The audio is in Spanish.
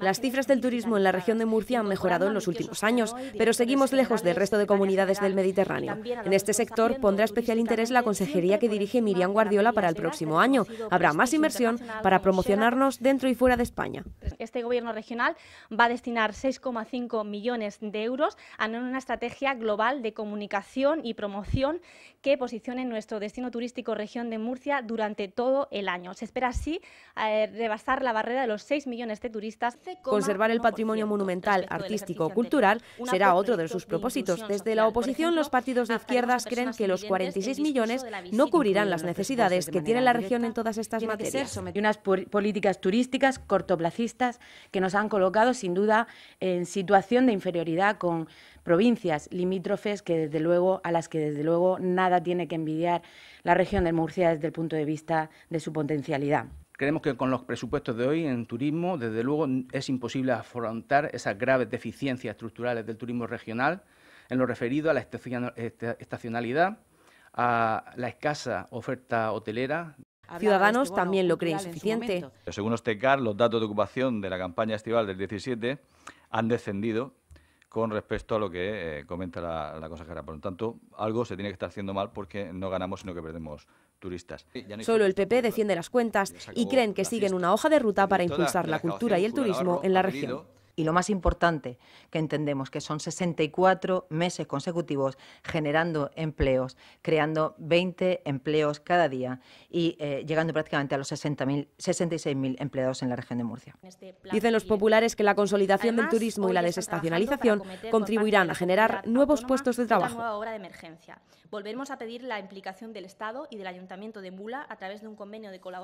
Las cifras del turismo en la región de Murcia han mejorado en los últimos años, pero seguimos lejos del resto de comunidades del Mediterráneo. En este sector pondrá especial interés la consejería que dirige Miriam Guardiola para el próximo año. Habrá más inversión para promocionarnos dentro y fuera de España. Este gobierno regional va a destinar 6,5 millones de euros a una estrategia global de comunicación y promoción que posicione nuestro destino turístico región de Murcia durante todo el año. Se espera así eh, rebasar la barrera de los 6 millones de turistas. Conservar el patrimonio monumental, artístico o cultural será otro de sus propósitos. Desde la oposición, los partidos de izquierdas creen que los 46 millones no cubrirán las necesidades que tiene la región en todas estas materias. Y unas políticas turísticas cortoplacistas que nos han colocado sin duda en situación de inferioridad con provincias limítrofes que desde luego a las que desde luego nada tiene que envidiar la región de Murcia desde el punto de vista de su potencialidad. Creemos que con los presupuestos de hoy en turismo, desde luego, es imposible afrontar esas graves deficiencias estructurales del turismo regional en lo referido a la estacionalidad, a la escasa oferta hotelera. Ciudadanos también lo creen suficiente. Según Ostecar, los datos de ocupación de la campaña estival del 17 han descendido con respecto a lo que eh, comenta la, consejera. Por lo tanto, algo se tiene que estar haciendo mal porque no ganamos, sino que perdemos turistas. Solo el PP defiende las cuentas y creen que siguen una hoja de ruta para impulsar la cultura y el turismo en la región y lo más importante, que entendemos que son 64 meses consecutivos generando empleos, creando 20 empleos cada día y eh, llegando prácticamente a los 66.000 empleados en la región de Murcia. Este Dicen los populares que la consolidación del turismo y la desestacionalización contribuirán a generar nuevos puestos de trabajo. Volvemos a pedir la implicación del Estado y del Ayuntamiento de Mula a través de un convenio de colaboración